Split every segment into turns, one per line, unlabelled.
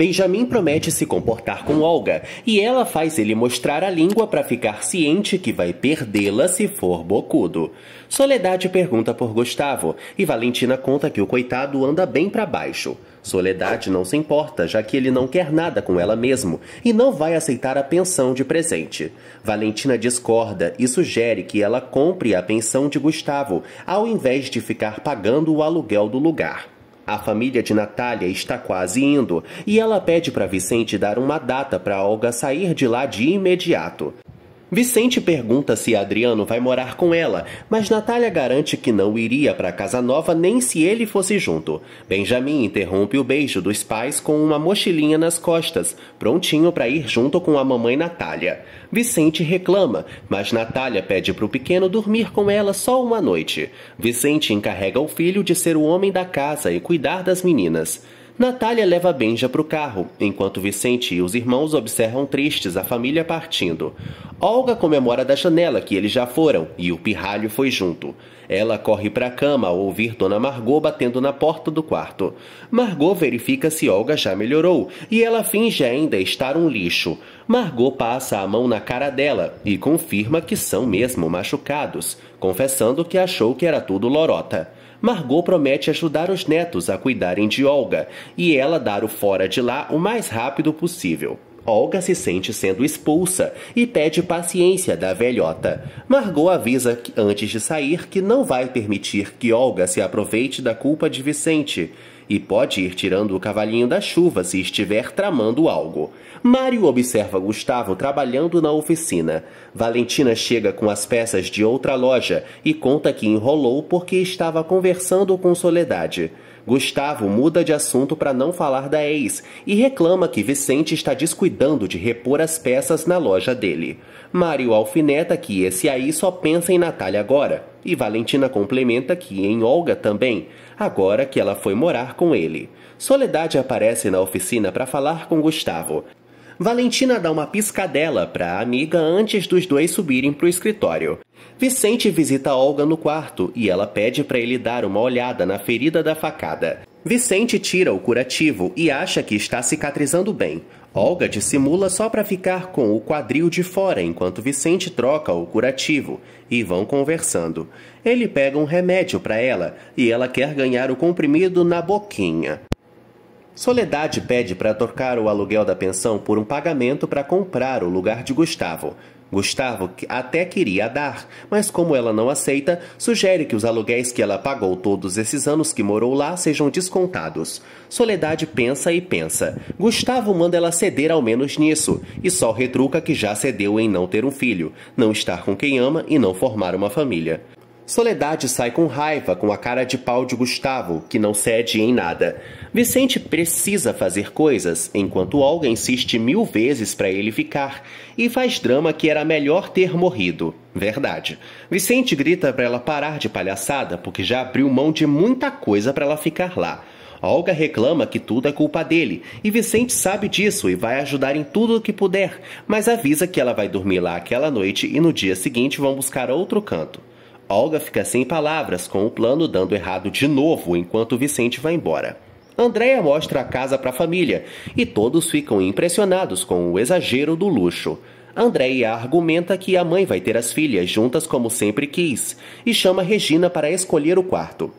Benjamin promete se comportar com Olga e ela faz ele mostrar a língua para ficar ciente que vai perdê-la se for bocudo. Soledade pergunta por Gustavo e Valentina conta que o coitado anda bem para baixo. Soledade não se importa, já que ele não quer nada com ela mesmo e não vai aceitar a pensão de presente. Valentina discorda e sugere que ela compre a pensão de Gustavo, ao invés de ficar pagando o aluguel do lugar. A família de Natália está quase indo e ela pede para Vicente dar uma data para Olga sair de lá de imediato. Vicente pergunta se Adriano vai morar com ela, mas Natália garante que não iria para a casa nova nem se ele fosse junto. Benjamin interrompe o beijo dos pais com uma mochilinha nas costas, prontinho para ir junto com a mamãe Natália. Vicente reclama, mas Natália pede para o pequeno dormir com ela só uma noite. Vicente encarrega o filho de ser o homem da casa e cuidar das meninas. Natália leva Benja para o carro, enquanto Vicente e os irmãos observam tristes a família partindo. Olga comemora da janela que eles já foram e o pirralho foi junto. Ela corre para a cama ao ouvir Dona Margot batendo na porta do quarto. Margot verifica se Olga já melhorou e ela finge ainda estar um lixo. Margot passa a mão na cara dela e confirma que são mesmo machucados, confessando que achou que era tudo lorota. Margot promete ajudar os netos a cuidarem de Olga e ela dar o fora de lá o mais rápido possível. Olga se sente sendo expulsa e pede paciência da velhota. Margot avisa que, antes de sair que não vai permitir que Olga se aproveite da culpa de Vicente e pode ir tirando o cavalinho da chuva se estiver tramando algo. Mário observa Gustavo trabalhando na oficina. Valentina chega com as peças de outra loja e conta que enrolou porque estava conversando com Soledade. Gustavo muda de assunto para não falar da ex e reclama que Vicente está descuidando de repor as peças na loja dele. Mário alfineta que esse aí só pensa em Natália agora, e Valentina complementa que em Olga também, agora que ela foi morar com ele. Soledade aparece na oficina para falar com Gustavo. Valentina dá uma piscadela para a amiga antes dos dois subirem para o escritório. Vicente visita Olga no quarto e ela pede para ele dar uma olhada na ferida da facada. Vicente tira o curativo e acha que está cicatrizando bem. Olga dissimula só para ficar com o quadril de fora enquanto Vicente troca o curativo e vão conversando. Ele pega um remédio para ela e ela quer ganhar o comprimido na boquinha. Soledade pede para trocar o aluguel da pensão por um pagamento para comprar o lugar de Gustavo. Gustavo até queria dar, mas como ela não aceita, sugere que os aluguéis que ela pagou todos esses anos que morou lá sejam descontados. Soledade pensa e pensa. Gustavo manda ela ceder ao menos nisso, e só retruca que já cedeu em não ter um filho, não estar com quem ama e não formar uma família. Soledade sai com raiva, com a cara de pau de Gustavo, que não cede em nada. Vicente precisa fazer coisas, enquanto Olga insiste mil vezes para ele ficar e faz drama que era melhor ter morrido. Verdade. Vicente grita para ela parar de palhaçada porque já abriu mão de muita coisa para ela ficar lá. Olga reclama que tudo é culpa dele, e Vicente sabe disso e vai ajudar em tudo o que puder, mas avisa que ela vai dormir lá aquela noite e no dia seguinte vão buscar outro canto. Olga fica sem palavras com o plano dando errado de novo enquanto Vicente vai embora. Andréia mostra a casa para a família e todos ficam impressionados com o exagero do luxo. Andréia argumenta que a mãe vai ter as filhas juntas como sempre quis e chama Regina para escolher o quarto.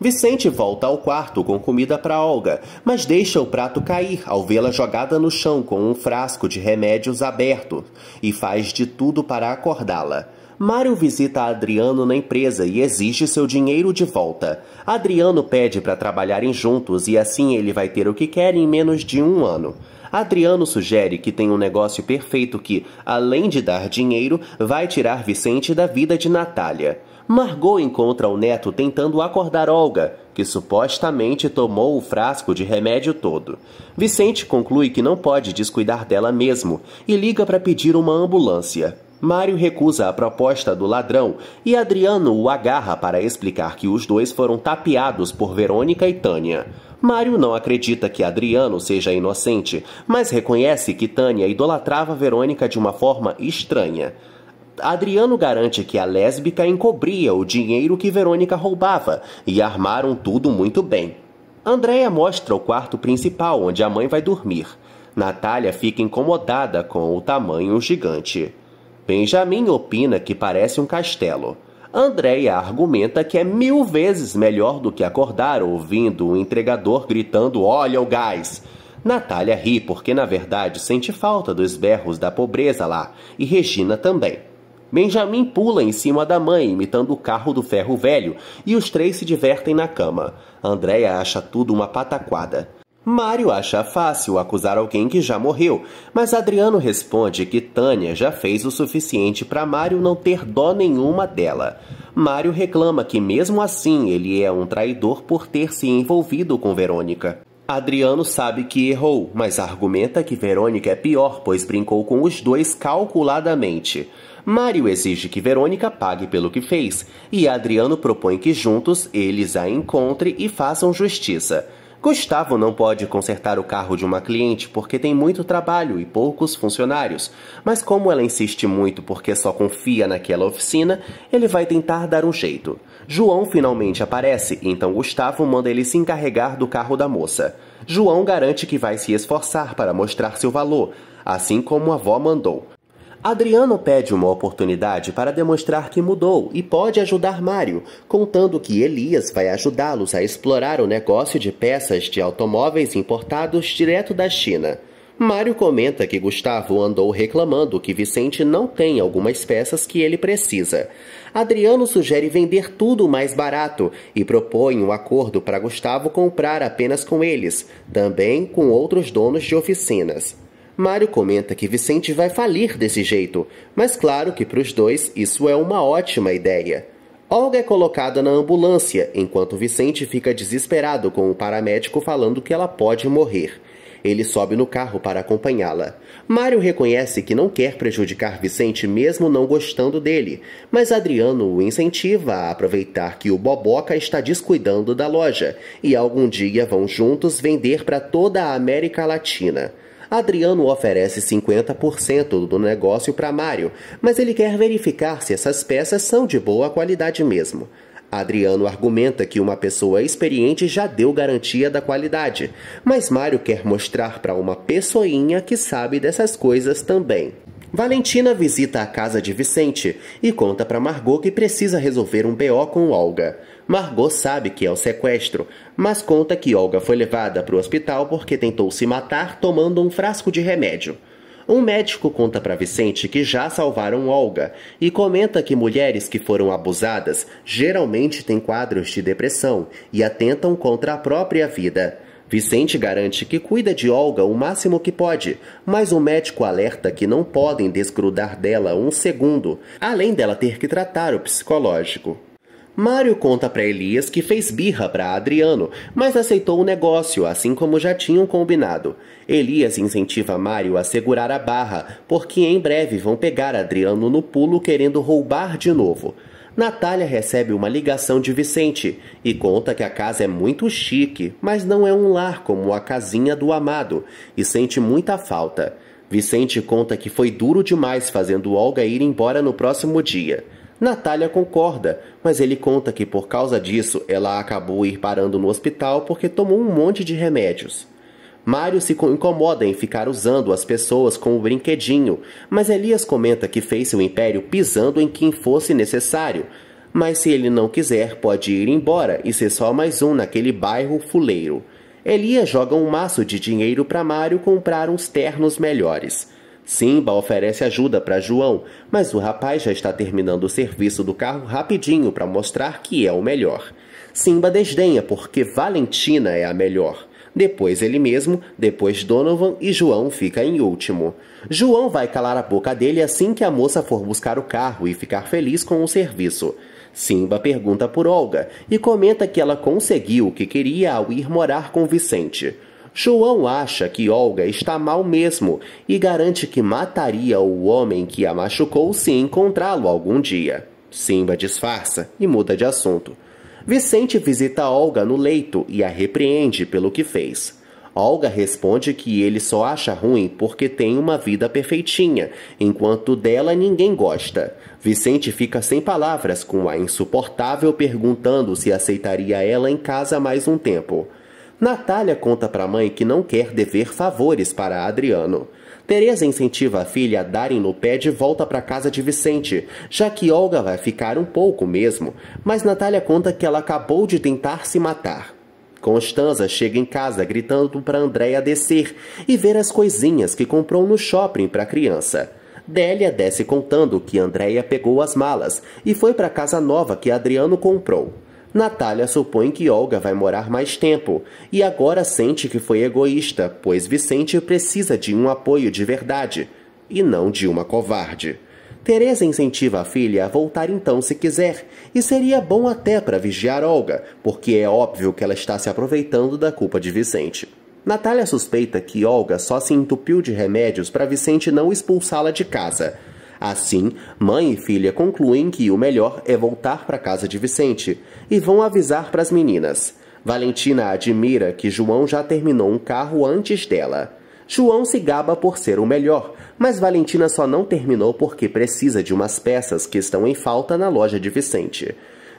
Vicente volta ao quarto com comida para Olga, mas deixa o prato cair ao vê-la jogada no chão com um frasco de remédios aberto e faz de tudo para acordá-la. Mário visita Adriano na empresa e exige seu dinheiro de volta. Adriano pede para trabalharem juntos e assim ele vai ter o que quer em menos de um ano. Adriano sugere que tem um negócio perfeito que, além de dar dinheiro, vai tirar Vicente da vida de Natália. Margot encontra o neto tentando acordar Olga, que supostamente tomou o frasco de remédio todo. Vicente conclui que não pode descuidar dela mesmo e liga para pedir uma ambulância. Mário recusa a proposta do ladrão e Adriano o agarra para explicar que os dois foram tapeados por Verônica e Tânia. Mário não acredita que Adriano seja inocente, mas reconhece que Tânia idolatrava Verônica de uma forma estranha. Adriano garante que a lésbica encobria o dinheiro que Verônica roubava e armaram tudo muito bem. Andréia mostra o quarto principal onde a mãe vai dormir. Natália fica incomodada com o tamanho gigante. Benjamin opina que parece um castelo. Andréia argumenta que é mil vezes melhor do que acordar ouvindo o entregador gritando: Olha o gás! Natália ri porque, na verdade, sente falta dos berros da pobreza lá, e Regina também. Benjamin pula em cima da mãe, imitando o carro do ferro velho, e os três se divertem na cama. Andréia acha tudo uma pataquada. Mário acha fácil acusar alguém que já morreu, mas Adriano responde que Tânia já fez o suficiente para Mário não ter dó nenhuma dela. Mário reclama que, mesmo assim, ele é um traidor por ter se envolvido com Verônica. Adriano sabe que errou, mas argumenta que Verônica é pior, pois brincou com os dois calculadamente. Mário exige que Verônica pague pelo que fez, e Adriano propõe que juntos eles a encontrem e façam justiça. Gustavo não pode consertar o carro de uma cliente porque tem muito trabalho e poucos funcionários, mas como ela insiste muito porque só confia naquela oficina, ele vai tentar dar um jeito. João finalmente aparece, então Gustavo manda ele se encarregar do carro da moça. João garante que vai se esforçar para mostrar seu valor, assim como a avó mandou. Adriano pede uma oportunidade para demonstrar que mudou e pode ajudar Mário, contando que Elias vai ajudá-los a explorar o negócio de peças de automóveis importados direto da China. Mário comenta que Gustavo andou reclamando que Vicente não tem algumas peças que ele precisa. Adriano sugere vender tudo mais barato e propõe um acordo para Gustavo comprar apenas com eles, também com outros donos de oficinas. Mário comenta que Vicente vai falir desse jeito, mas claro que para os dois isso é uma ótima ideia. Olga é colocada na ambulância, enquanto Vicente fica desesperado com o paramédico falando que ela pode morrer. Ele sobe no carro para acompanhá-la. Mário reconhece que não quer prejudicar Vicente mesmo não gostando dele, mas Adriano o incentiva a aproveitar que o Boboca está descuidando da loja e algum dia vão juntos vender para toda a América Latina. Adriano oferece 50% do negócio para Mário, mas ele quer verificar se essas peças são de boa qualidade mesmo. Adriano argumenta que uma pessoa experiente já deu garantia da qualidade, mas Mário quer mostrar para uma pessoinha que sabe dessas coisas também. Valentina visita a casa de Vicente e conta para Margot que precisa resolver um BO com Olga. Margot sabe que é o sequestro, mas conta que Olga foi levada para o hospital porque tentou se matar tomando um frasco de remédio. Um médico conta para Vicente que já salvaram Olga e comenta que mulheres que foram abusadas geralmente têm quadros de depressão e atentam contra a própria vida. Vicente garante que cuida de Olga o máximo que pode, mas o médico alerta que não podem desgrudar dela um segundo, além dela ter que tratar o psicológico. Mário conta para Elias que fez birra para Adriano, mas aceitou o negócio, assim como já tinham combinado. Elias incentiva Mário a segurar a barra, porque em breve vão pegar Adriano no pulo querendo roubar de novo. Natália recebe uma ligação de Vicente e conta que a casa é muito chique, mas não é um lar como a casinha do amado e sente muita falta. Vicente conta que foi duro demais fazendo Olga ir embora no próximo dia. Natália concorda, mas ele conta que por causa disso ela acabou ir parando no hospital porque tomou um monte de remédios. Mário se incomoda em ficar usando as pessoas como brinquedinho, mas Elias comenta que fez seu império pisando em quem fosse necessário. Mas se ele não quiser, pode ir embora e ser só mais um naquele bairro fuleiro. Elias joga um maço de dinheiro para Mário comprar uns ternos melhores. Simba oferece ajuda para João, mas o rapaz já está terminando o serviço do carro rapidinho para mostrar que é o melhor. Simba desdenha porque Valentina é a melhor. Depois ele mesmo, depois Donovan e João fica em último. João vai calar a boca dele assim que a moça for buscar o carro e ficar feliz com o serviço. Simba pergunta por Olga e comenta que ela conseguiu o que queria ao ir morar com Vicente. João acha que Olga está mal mesmo e garante que mataria o homem que a machucou se encontrá-lo algum dia. Simba disfarça e muda de assunto. Vicente visita Olga no leito e a repreende pelo que fez. Olga responde que ele só acha ruim porque tem uma vida perfeitinha, enquanto dela ninguém gosta. Vicente fica sem palavras com a insuportável perguntando se aceitaria ela em casa mais um tempo. Natália conta para a mãe que não quer dever favores para Adriano. Teresa incentiva a filha a darem no pé de volta para casa de Vicente, já que Olga vai ficar um pouco mesmo, mas Natália conta que ela acabou de tentar se matar. Constanza chega em casa gritando para Andréia descer e ver as coisinhas que comprou no shopping para a criança. Délia desce contando que Andréia pegou as malas e foi para a casa nova que Adriano comprou. Natália supõe que Olga vai morar mais tempo e agora sente que foi egoísta, pois Vicente precisa de um apoio de verdade e não de uma covarde. Teresa incentiva a filha a voltar então se quiser, e seria bom até para vigiar Olga, porque é óbvio que ela está se aproveitando da culpa de Vicente. Natália suspeita que Olga só se entupiu de remédios para Vicente não expulsá-la de casa, Assim, mãe e filha concluem que o melhor é voltar para casa de Vicente e vão avisar para as meninas. Valentina admira que João já terminou um carro antes dela. João se gaba por ser o melhor, mas Valentina só não terminou porque precisa de umas peças que estão em falta na loja de Vicente.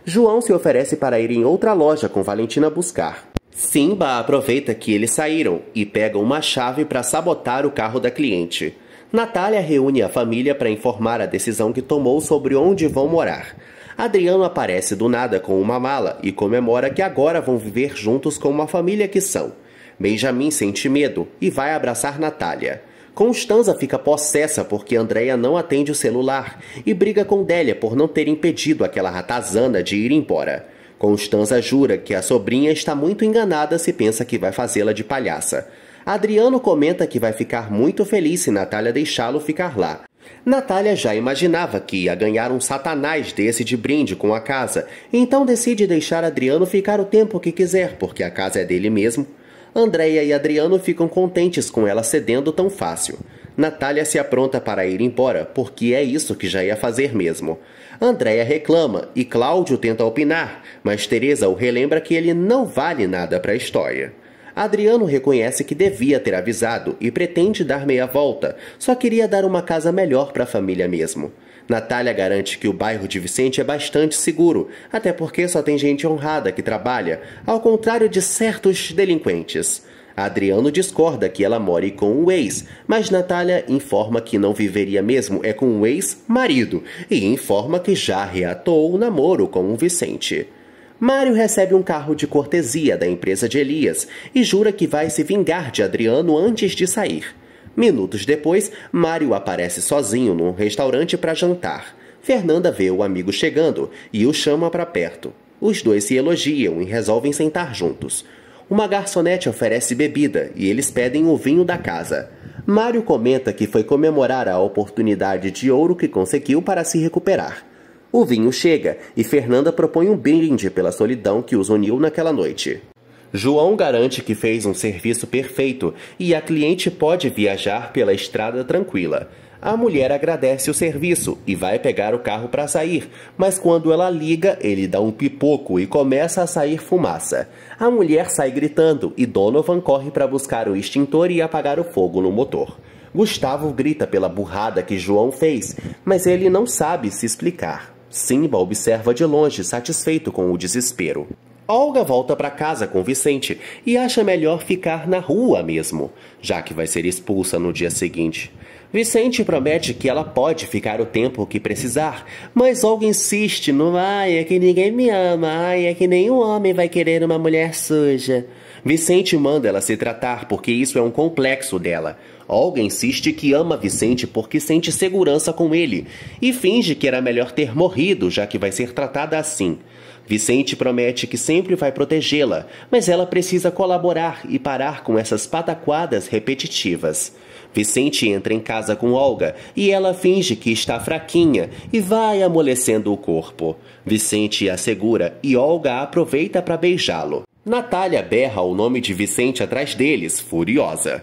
João se oferece para ir em outra loja com Valentina buscar. Simba aproveita que eles saíram e pega uma chave para sabotar o carro da cliente. Natália reúne a família para informar a decisão que tomou sobre onde vão morar. Adriano aparece do nada com uma mala e comemora que agora vão viver juntos com uma família que são. Benjamin sente medo e vai abraçar Natália. Constanza fica possessa porque Andrea não atende o celular e briga com Délia por não ter impedido aquela ratazana de ir embora. Constanza jura que a sobrinha está muito enganada se pensa que vai fazê-la de palhaça. Adriano comenta que vai ficar muito feliz se Natália deixá-lo ficar lá. Natália já imaginava que ia ganhar um satanás desse de brinde com a casa, então decide deixar Adriano ficar o tempo que quiser, porque a casa é dele mesmo. Andréia e Adriano ficam contentes com ela cedendo tão fácil. Natália se apronta para ir embora, porque é isso que já ia fazer mesmo. Andréia reclama e Cláudio tenta opinar, mas Teresa o relembra que ele não vale nada para a história. Adriano reconhece que devia ter avisado e pretende dar meia volta, só queria dar uma casa melhor para a família mesmo. Natália garante que o bairro de Vicente é bastante seguro, até porque só tem gente honrada que trabalha, ao contrário de certos delinquentes. Adriano discorda que ela more com o ex, mas Natália informa que não viveria mesmo é com o ex-marido e informa que já reatou o namoro com o Vicente. Mário recebe um carro de cortesia da empresa de Elias e jura que vai se vingar de Adriano antes de sair. Minutos depois, Mário aparece sozinho num restaurante para jantar. Fernanda vê o amigo chegando e o chama para perto. Os dois se elogiam e resolvem sentar juntos. Uma garçonete oferece bebida e eles pedem o vinho da casa. Mário comenta que foi comemorar a oportunidade de ouro que conseguiu para se recuperar. O vinho chega e Fernanda propõe um brinde pela solidão que os uniu naquela noite. João garante que fez um serviço perfeito e a cliente pode viajar pela estrada tranquila. A mulher agradece o serviço e vai pegar o carro para sair, mas quando ela liga, ele dá um pipoco e começa a sair fumaça. A mulher sai gritando e Donovan corre para buscar o extintor e apagar o fogo no motor. Gustavo grita pela burrada que João fez, mas ele não sabe se explicar. Simba observa de longe, satisfeito com o desespero. Olga volta para casa com Vicente e acha melhor ficar na rua mesmo, já que vai ser expulsa no dia seguinte. Vicente promete que ela pode ficar o tempo que precisar, mas Olga insiste no ai, é que ninguém me ama, ai, é que nenhum homem vai querer uma mulher suja. Vicente manda ela se tratar porque isso é um complexo dela. Olga insiste que ama Vicente porque sente segurança com ele e finge que era melhor ter morrido, já que vai ser tratada assim. Vicente promete que sempre vai protegê-la, mas ela precisa colaborar e parar com essas pataquadas repetitivas. Vicente entra em casa com Olga e ela finge que está fraquinha e vai amolecendo o corpo. Vicente a segura e Olga aproveita para beijá-lo. Natália berra o nome de Vicente atrás deles, furiosa.